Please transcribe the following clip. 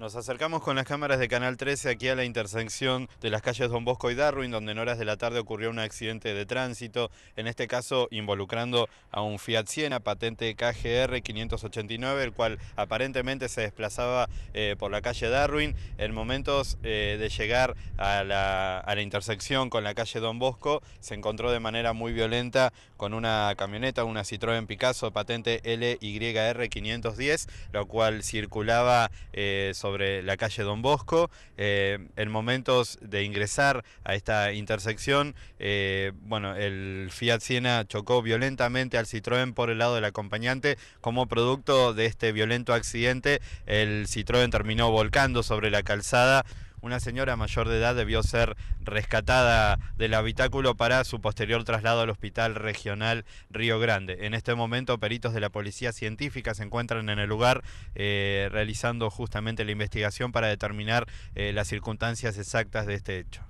Nos acercamos con las cámaras de Canal 13 aquí a la intersección de las calles Don Bosco y Darwin, donde en horas de la tarde ocurrió un accidente de tránsito, en este caso involucrando a un Fiat Siena patente KGR 589, el cual aparentemente se desplazaba eh, por la calle Darwin. En momentos eh, de llegar a la, intersección con la calle Don Bosco, se encontró de manera muy violenta con una camioneta, una Citroën Picasso patente LYR 510, lo cual circulaba eh, sobre sobre la calle Don Bosco. Eh, en momentos de ingresar a esta intersección, eh, bueno, el Fiat Siena chocó violentamente al Citroën por el lado del acompañante. Como producto de este violento accidente, el Citroën terminó volcando sobre la calzada una señora mayor de edad debió ser rescatada del habitáculo para su posterior traslado al Hospital Regional Río Grande. En este momento, peritos de la Policía Científica se encuentran en el lugar eh, realizando justamente la investigación para determinar eh, las circunstancias exactas de este hecho.